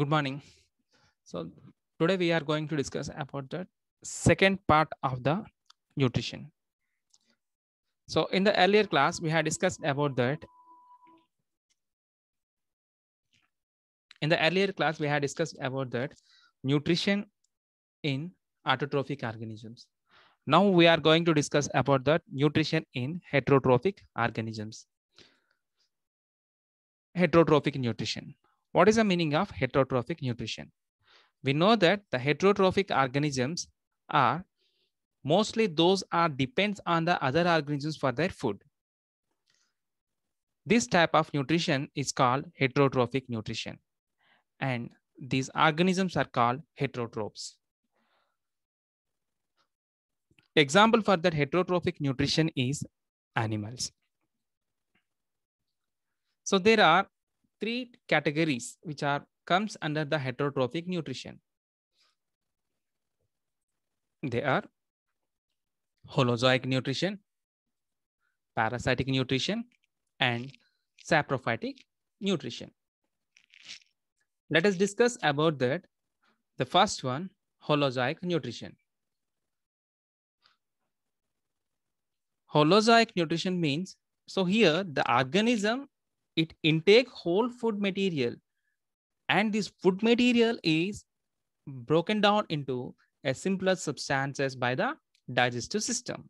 good morning so today we are going to discuss about the second part of the nutrition so in the earlier class we had discussed about that in the earlier class we had discussed about that nutrition in autotrophic organisms now we are going to discuss about the nutrition in heterotrophic organisms heterotrophic nutrition what is the meaning of heterotrophic nutrition? We know that the heterotrophic organisms are mostly those are depends on the other organisms for their food. This type of nutrition is called heterotrophic nutrition. And these organisms are called heterotrophs. Example for that heterotrophic nutrition is animals. So there are three categories which are comes under the heterotrophic nutrition. They are holozoic nutrition, parasitic nutrition, and saprophytic nutrition. Let us discuss about that. The first one, holozoic nutrition. Holozoic nutrition means, so here the organism it intake whole food material and this food material is broken down into a simpler substances by the digestive system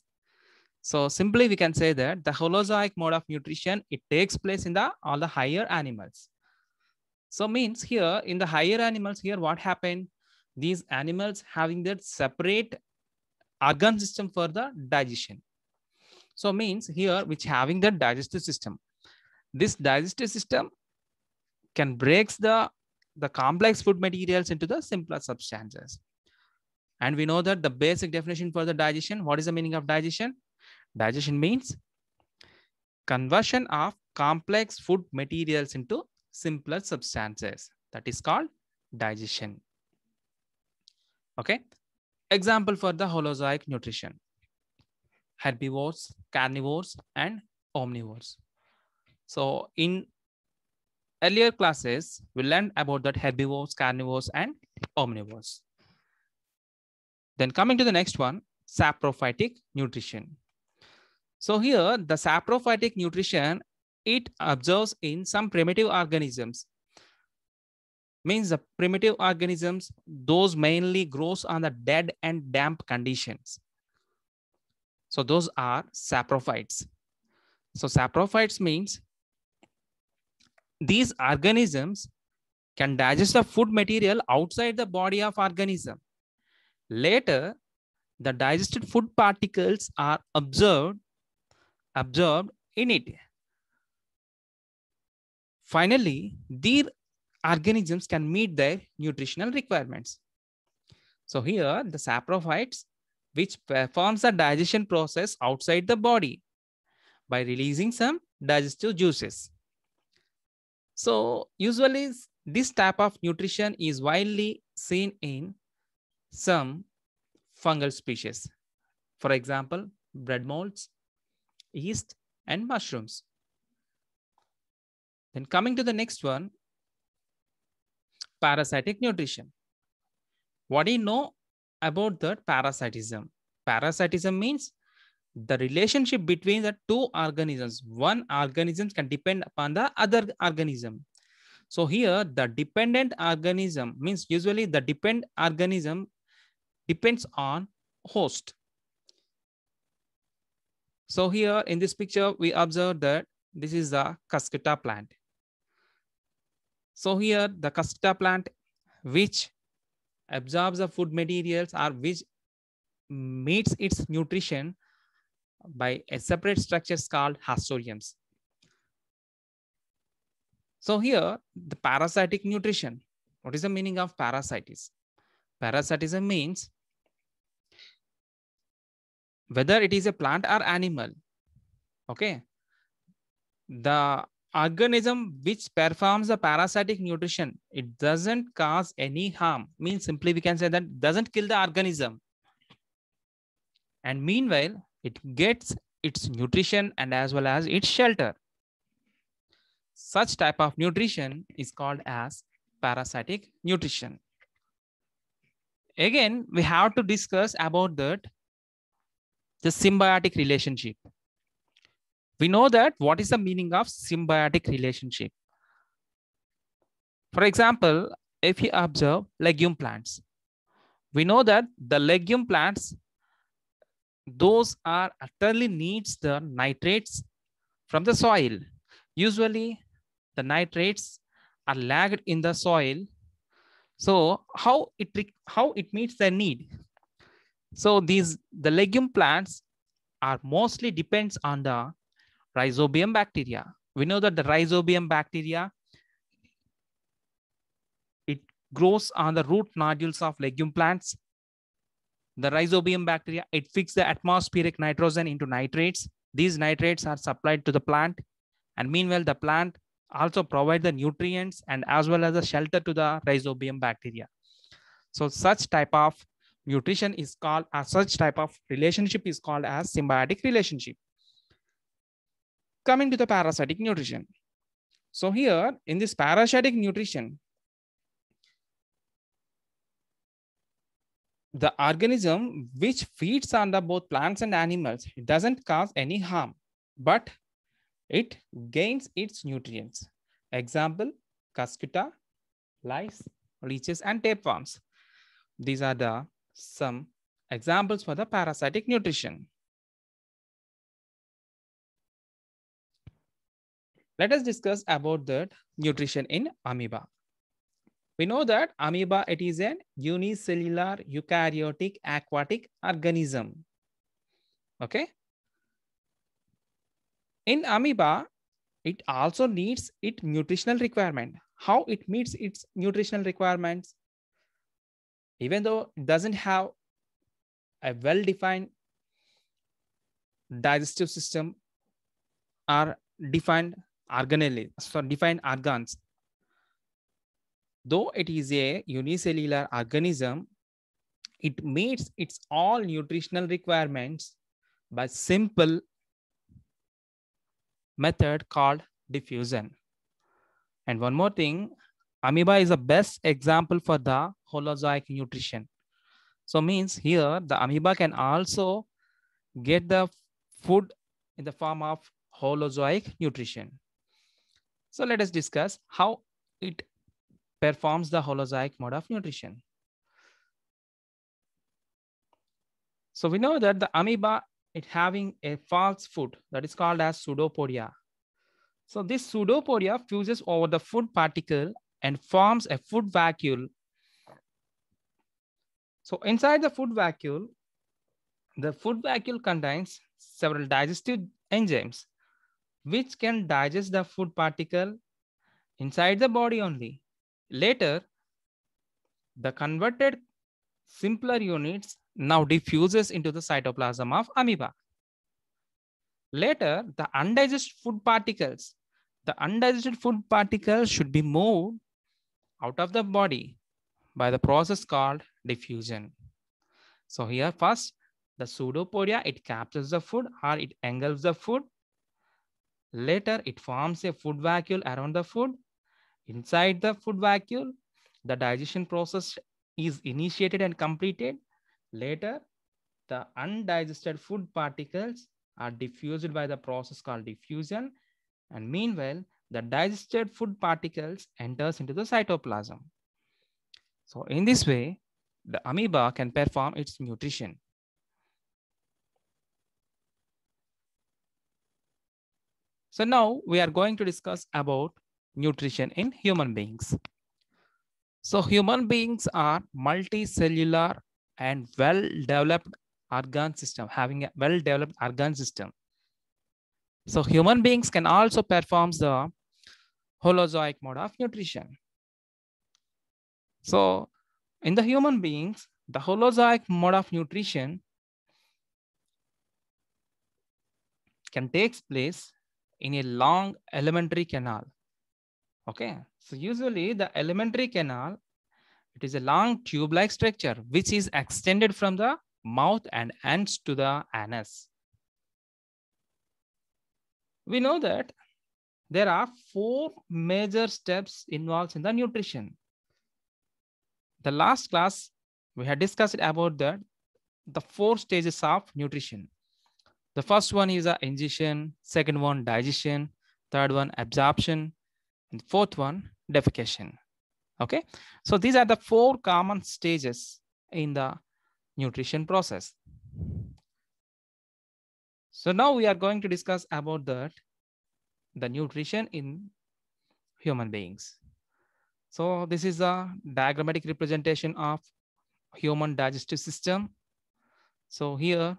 so simply we can say that the holozoic mode of nutrition it takes place in the all the higher animals so means here in the higher animals here what happened these animals having their separate organ system for the digestion so means here which having the digestive system this digestive system can breaks the the complex food materials into the simpler substances and we know that the basic definition for the digestion what is the meaning of digestion digestion means conversion of complex food materials into simpler substances that is called digestion okay example for the holozoic nutrition herbivores carnivores and omnivores so in earlier classes, we learned about that herbivores, carnivores, and omnivores. Then coming to the next one, saprophytic nutrition. So here, the saprophytic nutrition, it observes in some primitive organisms. Means the primitive organisms, those mainly grows on the dead and damp conditions. So those are saprophytes. So saprophytes means these organisms can digest the food material outside the body of organism. Later, the digested food particles are observed, absorbed in it. Finally, these organisms can meet their nutritional requirements. So here, the saprophytes, which performs the digestion process outside the body by releasing some digestive juices. So usually this type of nutrition is widely seen in some fungal species. For example, bread molds, yeast, and mushrooms. Then coming to the next one, parasitic nutrition. What do you know about the parasitism? Parasitism means the relationship between the two organisms one organism can depend upon the other organism so here the dependent organism means usually the depend organism depends on host so here in this picture we observe that this is the cascata plant so here the cascata plant which absorbs the food materials or which meets its nutrition by a separate structures called hastoriums. So here, the parasitic nutrition. What is the meaning of parasitism? Parasitism means whether it is a plant or animal, okay, the organism which performs the parasitic nutrition, it doesn't cause any harm. Means simply we can say that doesn't kill the organism. And meanwhile, it gets its nutrition and as well as its shelter. Such type of nutrition is called as parasitic nutrition. Again, we have to discuss about that the symbiotic relationship. We know that what is the meaning of symbiotic relationship. For example, if you observe legume plants, we know that the legume plants those are utterly needs the nitrates from the soil. Usually the nitrates are lagged in the soil. So how it how it meets their need. So these the legume plants are mostly depends on the rhizobium bacteria. We know that the rhizobium bacteria it grows on the root nodules of legume plants the rhizobium bacteria, it fixes the atmospheric nitrogen into nitrates. These nitrates are supplied to the plant. And meanwhile, the plant also provide the nutrients and as well as a shelter to the rhizobium bacteria. So such type of nutrition is called as uh, such type of relationship is called as symbiotic relationship. Coming to the parasitic nutrition. So here in this parasitic nutrition, the organism which feeds the both plants and animals it doesn't cause any harm but it gains its nutrients example cuscuta lice leeches and tapeworms these are the some examples for the parasitic nutrition let us discuss about the nutrition in amoeba we know that amoeba, it is an unicellular eukaryotic aquatic organism. Okay. In amoeba, it also needs its nutritional requirement. How it meets its nutritional requirements? Even though it doesn't have a well-defined digestive system or defined organelle so defined organs, Though it is a unicellular organism, it meets its all nutritional requirements by simple method called diffusion. And one more thing, amoeba is the best example for the holozoic nutrition. So means here the amoeba can also get the food in the form of holozoic nutrition. So let us discuss how it performs the holozoic mode of nutrition. So we know that the amoeba it having a false food that is called as pseudopodia. So this pseudopodia fuses over the food particle and forms a food vacuole. So inside the food vacuole, the food vacuole contains several digestive enzymes, which can digest the food particle inside the body only. Later, the converted simpler units now diffuses into the cytoplasm of amoeba. Later, the undigested food particles, the undigested food particles should be moved out of the body by the process called diffusion. So here first, the pseudopodia, it captures the food or it engulfs the food. Later, it forms a food vacuole around the food Inside the food vacuole, the digestion process is initiated and completed. Later, the undigested food particles are diffused by the process called diffusion. And meanwhile, the digested food particles enters into the cytoplasm. So in this way, the amoeba can perform its nutrition. So now we are going to discuss about nutrition in human beings. So human beings are multicellular and well-developed organ system, having a well-developed organ system. So human beings can also perform the holozoic mode of nutrition. So in the human beings, the holozoic mode of nutrition can take place in a long elementary canal Okay, so usually the elementary canal, it is a long tube-like structure which is extended from the mouth and ends to the anus. We know that there are four major steps involved in the nutrition. The last class, we had discussed about that, the four stages of nutrition. The first one is the ingestion, second one digestion, third one absorption, and fourth one, defecation. Okay, so these are the four common stages in the nutrition process. So now we are going to discuss about that, the nutrition in human beings. So this is a diagrammatic representation of human digestive system. So here,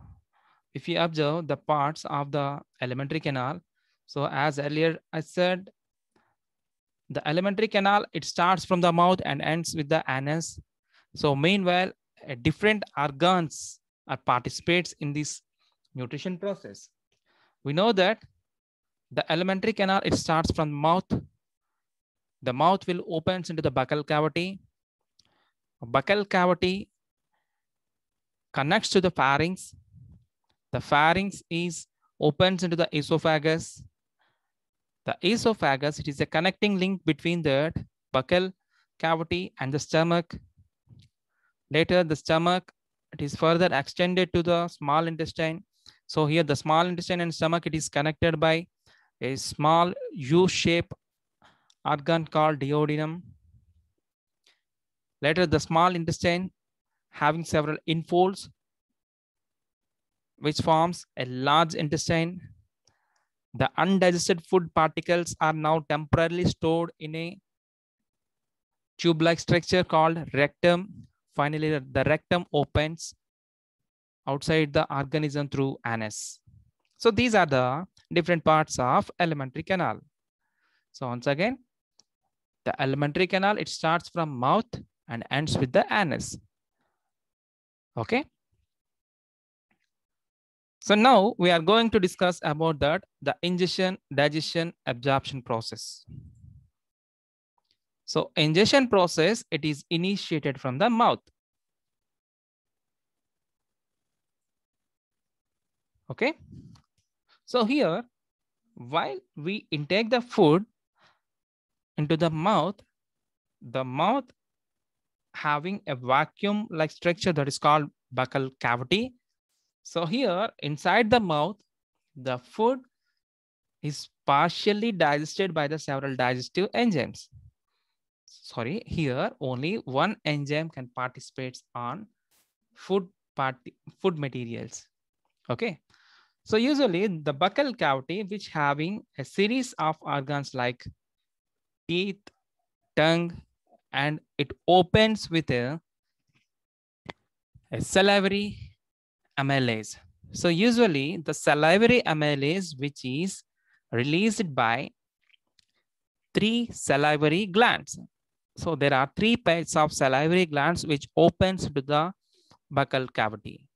if you observe the parts of the alimentary canal, so as earlier I said, the elementary canal, it starts from the mouth and ends with the anus. So meanwhile, different organs are participates in this nutrition process. We know that the elementary canal, it starts from mouth. The mouth will opens into the buccal cavity. Buccal cavity connects to the pharynx. The pharynx is opens into the esophagus. The esophagus, it is a connecting link between the buccal cavity and the stomach. Later, the stomach, it is further extended to the small intestine. So here the small intestine and stomach, it is connected by a small U-shaped organ called duodenum. Later, the small intestine having several infolds, which forms a large intestine the undigested food particles are now temporarily stored in a tube-like structure called rectum. Finally, the, rectum opens outside the organism through anus. So these are the different parts of alimentary canal. So once again, the alimentary canal, it starts from mouth and ends with the anus. Okay. So now we are going to discuss about that, the ingestion, digestion, absorption process. So ingestion process, it is initiated from the mouth. Okay. So here, while we intake the food into the mouth, the mouth having a vacuum like structure that is called buccal cavity so here inside the mouth, the food is partially digested by the several digestive enzymes. Sorry, here only one enzyme can participate on food part food materials. Okay. So usually the buccal cavity, which having a series of organs like teeth, tongue, and it opens with a, a salivary amylase. So usually the salivary amylase, which is released by three salivary glands. So there are three pairs of salivary glands which opens to the buccal cavity.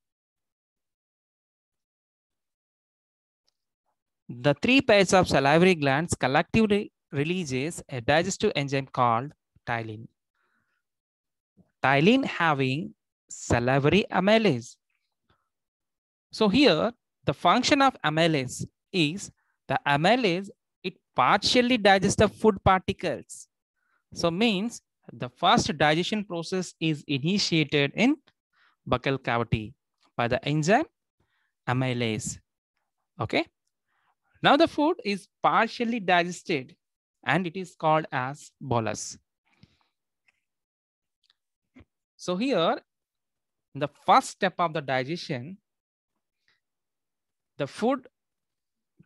The three pairs of salivary glands collectively releases a digestive enzyme called tylin. Tylin having salivary amylase so here, the function of amylase is the amylase, it partially digests the food particles. So means the first digestion process is initiated in buccal cavity by the enzyme amylase. Okay. Now the food is partially digested and it is called as bolus. So here, the first step of the digestion the food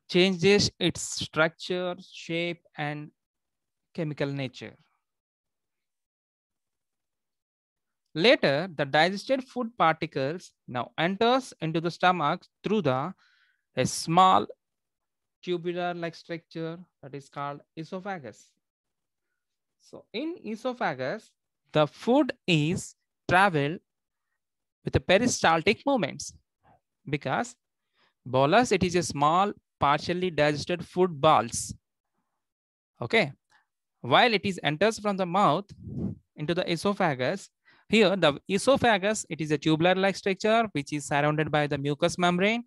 changes its structure, shape, and chemical nature. Later, the digested food particles now enters into the stomach through the a small tubular-like structure that is called esophagus. So in esophagus, the food is traveled with the peristaltic movements because Bolus, it is a small, partially digested food balls. Okay. While it is enters from the mouth into the esophagus, here the esophagus, it is a tubular-like structure which is surrounded by the mucous membrane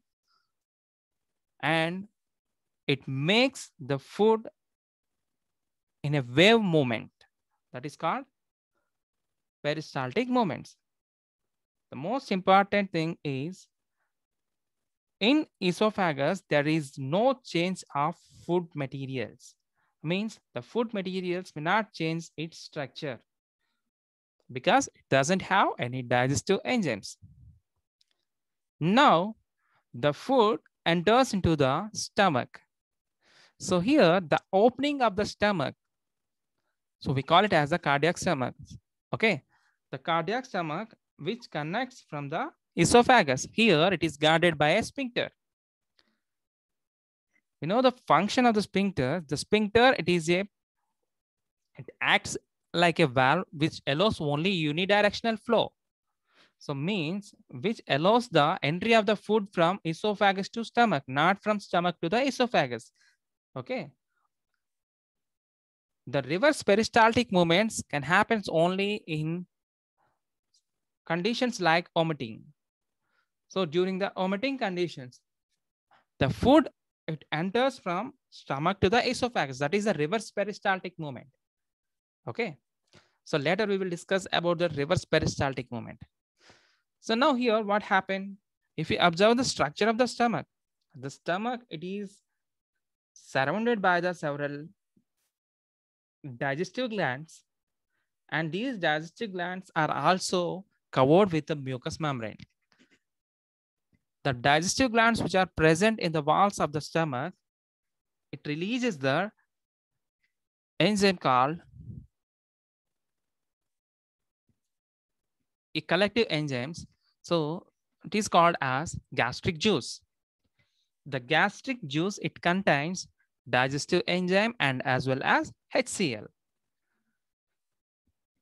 and it makes the food in a wave movement. That is called peristaltic movements. The most important thing is in esophagus there is no change of food materials means the food materials may not change its structure because it doesn't have any digestive enzymes now the food enters into the stomach so here the opening of the stomach so we call it as the cardiac stomach okay the cardiac stomach which connects from the esophagus. Here it is guarded by a sphincter. You know the function of the sphincter. The sphincter, it is a, it acts like a valve which allows only unidirectional flow. So means which allows the entry of the food from esophagus to stomach, not from stomach to the esophagus. Okay. The reverse peristaltic movements can happen only in conditions like vomiting. So during the omitting conditions, the food, it enters from stomach to the esophagus. That is the reverse peristaltic movement. Okay. So later we will discuss about the reverse peristaltic movement. So now here, what happened? If we observe the structure of the stomach, the stomach, it is surrounded by the several digestive glands. And these digestive glands are also covered with a mucous membrane. The digestive glands which are present in the walls of the stomach, it releases the enzyme called a collective enzymes. So it is called as gastric juice. The gastric juice, it contains digestive enzyme and as well as HCl.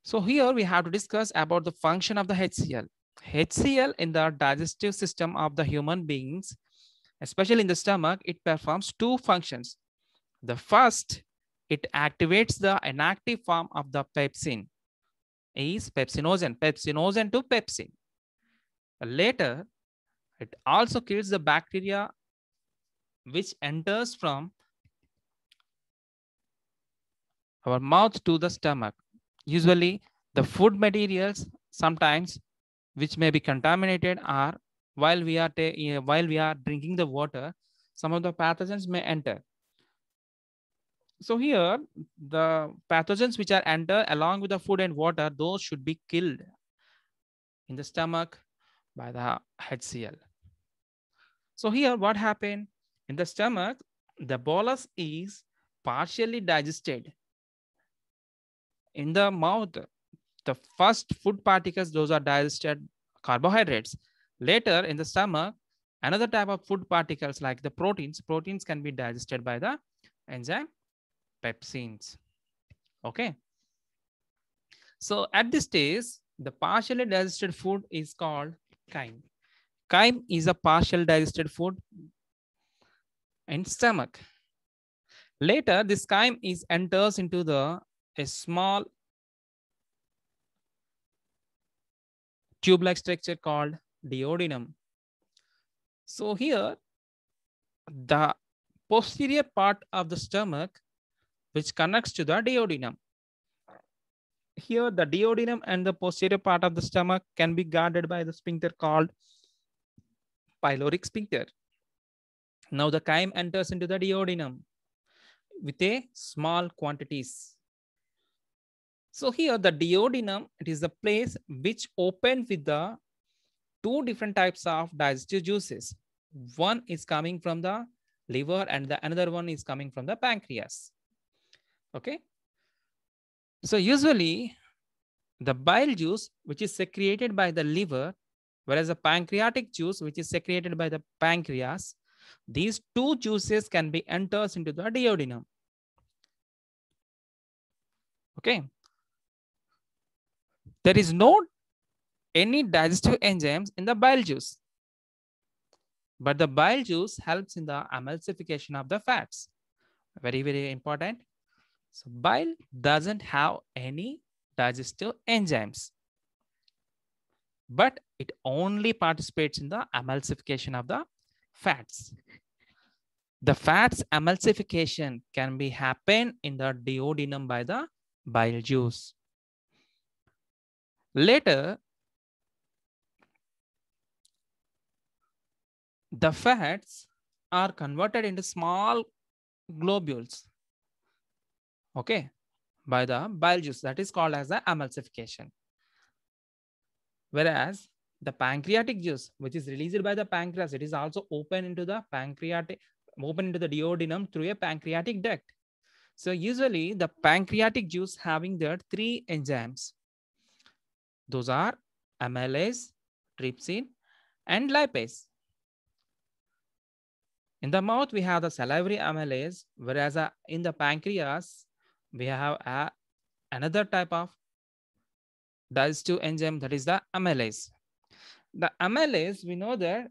So here we have to discuss about the function of the HCl. HCl in the digestive system of the human beings, especially in the stomach, it performs two functions. The first, it activates the inactive form of the pepsin, is pepsinogen, pepsinogen to pepsin. Later, it also kills the bacteria which enters from our mouth to the stomach. Usually, the food materials sometimes which may be contaminated are while we are eh, while we are drinking the water, some of the pathogens may enter. So here, the pathogens which are enter along with the food and water, those should be killed in the stomach by the HCl. So here, what happened? In the stomach, the bolus is partially digested. In the mouth, the first food particles, those are digested carbohydrates. Later in the stomach, another type of food particles like the proteins, proteins can be digested by the enzyme pepsins. Okay. So at this stage, the partially digested food is called chyme. Chyme is a partial digested food in stomach. Later, this chyme is enters into the a small tube-like structure called duodenum. So here, the posterior part of the stomach, which connects to the duodenum. Here, the duodenum and the posterior part of the stomach can be guarded by the sphincter called pyloric sphincter. Now the chyme enters into the duodenum with a small quantities so here the duodenum, it is the place which open with the two different types of digestive juices. One is coming from the liver and the another one is coming from the pancreas. Okay. So usually the bile juice, which is secreted by the liver, whereas the pancreatic juice, which is secreted by the pancreas, these two juices can be enters into the duodenum. Okay there is no any digestive enzymes in the bile juice. But the bile juice helps in the emulsification of the fats. Very, very important. So bile doesn't have any digestive enzymes. But it only participates in the emulsification of the fats. The fats emulsification can be happen in the duodenum by the bile juice. Later, the fats are converted into small globules, okay, by the bile juice. That is called as the emulsification. Whereas the pancreatic juice, which is released by the pancreas, it is also open into the pancreatic, open into the duodenum through a pancreatic duct. So usually the pancreatic juice having there three enzymes. Those are amylase, trypsin, and lipase. In the mouth, we have the salivary amylase, whereas uh, in the pancreas, we have uh, another type of digestive enzyme, that is the amylase. The amylase, we know that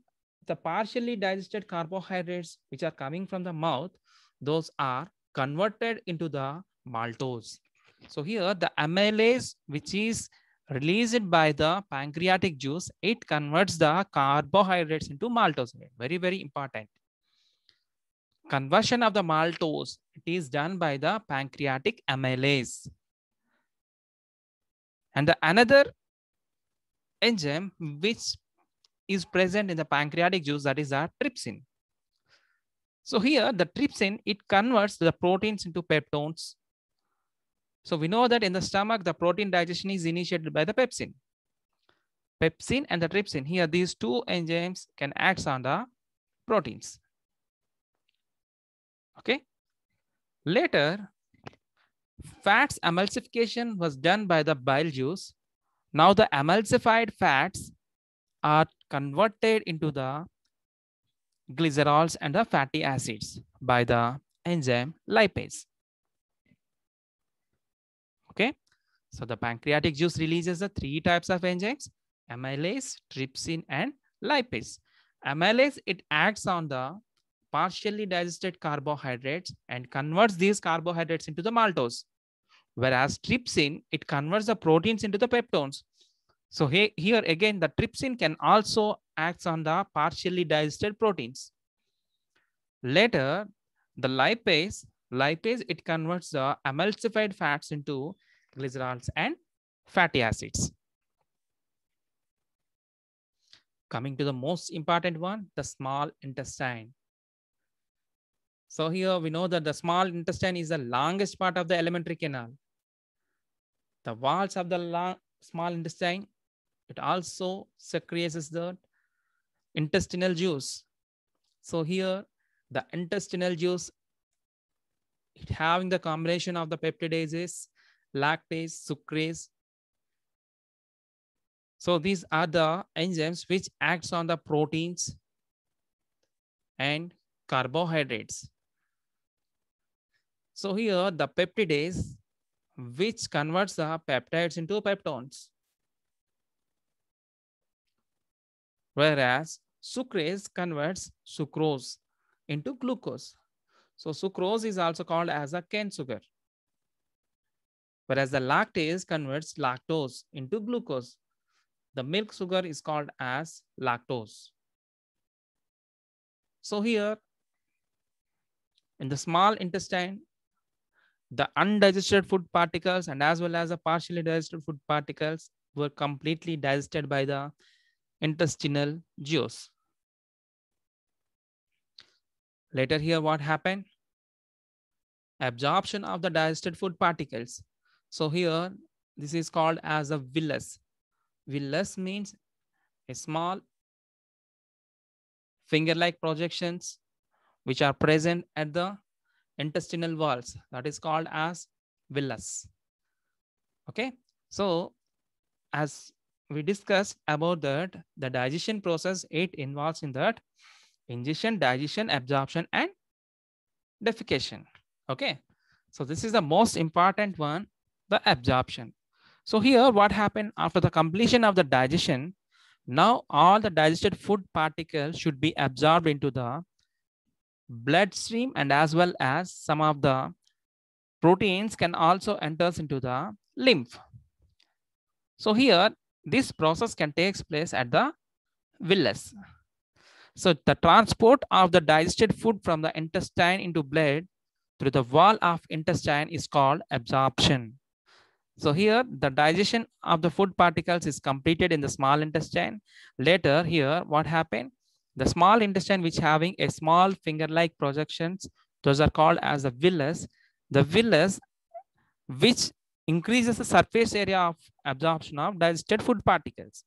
the partially digested carbohydrates which are coming from the mouth, those are converted into the maltose. So here the amylase, which is released by the pancreatic juice, it converts the carbohydrates into maltose. Very, very important. Conversion of the maltose, it is done by the pancreatic amylase. And the another enzyme which is present in the pancreatic juice, that is the trypsin. So here the trypsin, it converts the proteins into peptones so we know that in the stomach, the protein digestion is initiated by the pepsin. Pepsin and the trypsin. Here, these two enzymes can act on the proteins. Okay. Later, fats emulsification was done by the bile juice. Now the emulsified fats are converted into the glycerols and the fatty acids by the enzyme lipase. Okay. So the pancreatic juice releases the three types of enzymes, amylase, trypsin, and lipase. Amylase, it acts on the partially digested carbohydrates and converts these carbohydrates into the maltose. Whereas trypsin, it converts the proteins into the peptones. So he, here again, the trypsin can also act on the partially digested proteins. Later, the lipase, lipase, it converts the emulsified fats into glycerols, and fatty acids. Coming to the most important one, the small intestine. So here we know that the small intestine is the longest part of the elementary canal. The walls of the long, small intestine, it also secretes the intestinal juice. So here the intestinal juice, it having the combination of the peptidases lactase, sucrase. So these are the enzymes which acts on the proteins and carbohydrates. So here the peptidase which converts the peptides into peptones. Whereas sucrase converts sucrose into glucose. So sucrose is also called as a cane sugar whereas the lactase converts lactose into glucose. The milk sugar is called as lactose. So here in the small intestine, the undigested food particles and as well as the partially digested food particles were completely digested by the intestinal juice. Later here, what happened? Absorption of the digested food particles so here, this is called as a villus. Villus means a small finger-like projections which are present at the intestinal walls. That is called as villus. Okay, so as we discussed about that, the digestion process, it involves in that ingestion, digestion, absorption, and defecation. Okay, so this is the most important one the absorption. So here what happened after the completion of the digestion, now all the digested food particles should be absorbed into the bloodstream and as well as some of the proteins can also enters into the lymph. So here this process can takes place at the villus. So the transport of the digested food from the intestine into blood through the wall of intestine is called absorption. So here the digestion of the food particles is completed in the small intestine. Later here, what happened? The small intestine which having a small finger-like projections, those are called as the villus. The villus which increases the surface area of absorption of digested food particles.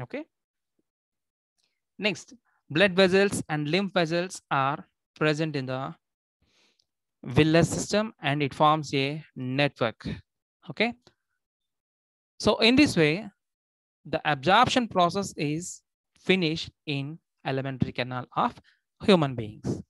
Okay. Next, blood vessels and lymph vessels are present in the Villus system and it forms a network. Okay. So in this way, the absorption process is finished in elementary canal of human beings.